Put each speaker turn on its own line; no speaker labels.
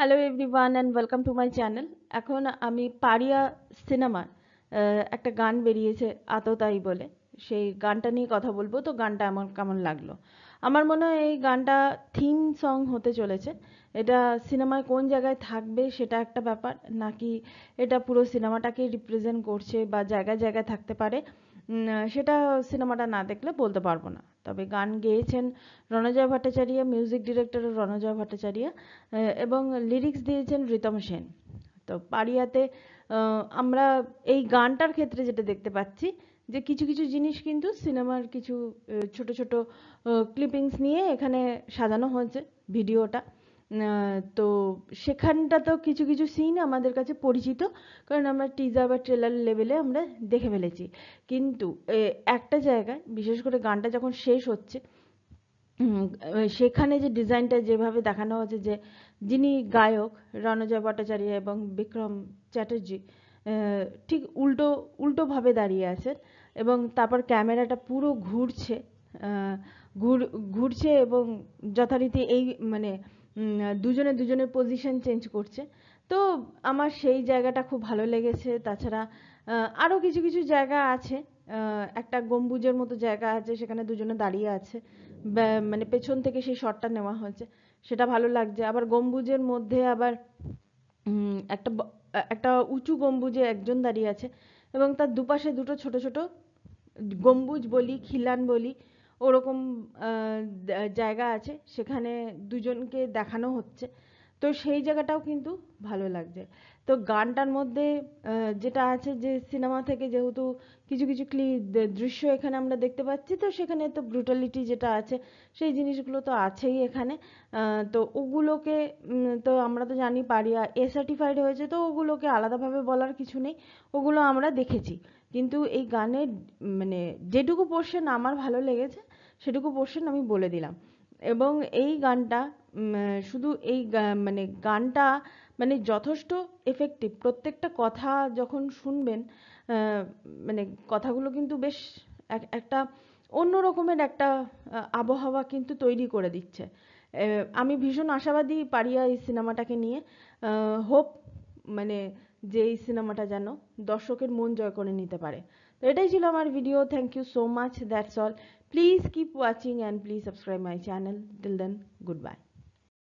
Hello everyone and welcome to my channel এখন আমি পারিয়া সিনেমার একটা গান বেরিয়েছে আততাই বলে সেই গানটা নিয়ে কথা বলবো তো গানটা আমার কেমন লাগলো আমার মনে হয় এই গানটা থিম সং হতে চলেছে এটা সিনেমায় কোন জায়গায় থাকবে সেটা একটা ব্যাপার নাকি এটা পুরো সিনেমাটাকেই রিপ্রেজেন্ট করছে বা জায়গায় জায়গায় থাকতে পারে সেটা সিনেমাটা না দেখলে বলতে পারবো না তবে গান গেয়েছেন রণজয় ভট্টাচার্য মিউজিক ডিরেক্টর রণজয় ভট্টাচার্য এবং লিরিক্স দিয়েছেন রিতম সেন তো পাড়িয়াতে আমরা এই গানটার ক্ষেত্রে যেটা দেখতে পাচ্ছি যে কিছু কিছু জিনিস কিন্তু সিনেমার কিছু ছোট ছোট ক্লিপিংস নিয়ে এখানে সাজানো হয়েছে ভিডিওটা তো সেখানটা তো কিছু কিছু সিন আমাদের কাছে পরিচিত কারণ আমরা টিজার বা ট্রেলার লেভেলে আমরা দেখে ফেলেছি কিন্তু একটা জায়গায় বিশেষ করে গানটা যখন শেষ হচ্ছে সেখানে যে ডিজাইনটা যেভাবে দেখানো হয়েছে যে যিনি গায়ক রণজয় ভট্টাচার্য এবং বিক্রম চ্যাটার্জি ঠিক উল্টো উল্টোভাবে দাঁড়িয়ে আছেন এবং তারপর ক্যামেরাটা পুরো ঘুরছে ঘুর ঘুরছে এবং যথারীতি এই মানে দুজনে দুজনের পজিশন চেঞ্জ করছে তো আমার সেই জায়গাটা খুব ভালো লেগেছে তাছাড়া আরও কিছু কিছু জায়গা আছে একটা গম্বুজের মতো জায়গা আছে সেখানে দুজনে দাঁড়িয়ে আছে মানে পেছন থেকে সেই শটটা নেওয়া হয়েছে সেটা ভালো লাগছে আবার গম্বুজের মধ্যে আবার একটা একটা উঁচু গম্বুজে একজন দাঁড়িয়ে আছে এবং তার দুপাশে দুটো ছোট ছোট গম্বুজ বলি খিলান বলি ওরকম জায়গা আছে সেখানে দুজনকে দেখানো হচ্ছে তো সেই জায়গাটাও কিন্তু ভালো লাগছে তো গানটার মধ্যে যেটা আছে যে সিনেমা থেকে যেহেতু কিছু কিছু ক্লি দৃশ্য এখানে আমরা দেখতে পাচ্ছি তো সেখানে তো ব্রুটালিটি যেটা আছে সেই জিনিসগুলো তো আছেই এখানে তো ওগুলোকে তো আমরা তো জানি পারিয়া এ সার্টিফাইড হয়েছে তো ওগুলোকে আলাদাভাবে বলার কিছু নেই ওগুলো আমরা দেখেছি কিন্তু এই গানের মানে যেটুকু পোর্শন আমার ভালো লেগেছে সেটুকু পোর্শন আমি বলে দিলাম এবং এই গানটা শুধু এই মানে গানটা মানে যথেষ্ট এফেক্টিভ প্রত্যেকটা কথা যখন শুনবেন মানে কথাগুলো কিন্তু বেশ একটা অন্য রকমের একটা আবহাওয়া কিন্তু তৈরি করে দিচ্ছে আমি ভীষণ আশাবাদী পারিয়া এই সিনেমাটাকে নিয়ে হোপ মানে যে এই সিনেমাটা যেন দর্শকের মন জয় করে নিতে পারে তো এটাই ছিল আমার video thank you so much that's all Please keep watching and please subscribe my channel. Till then, goodbye.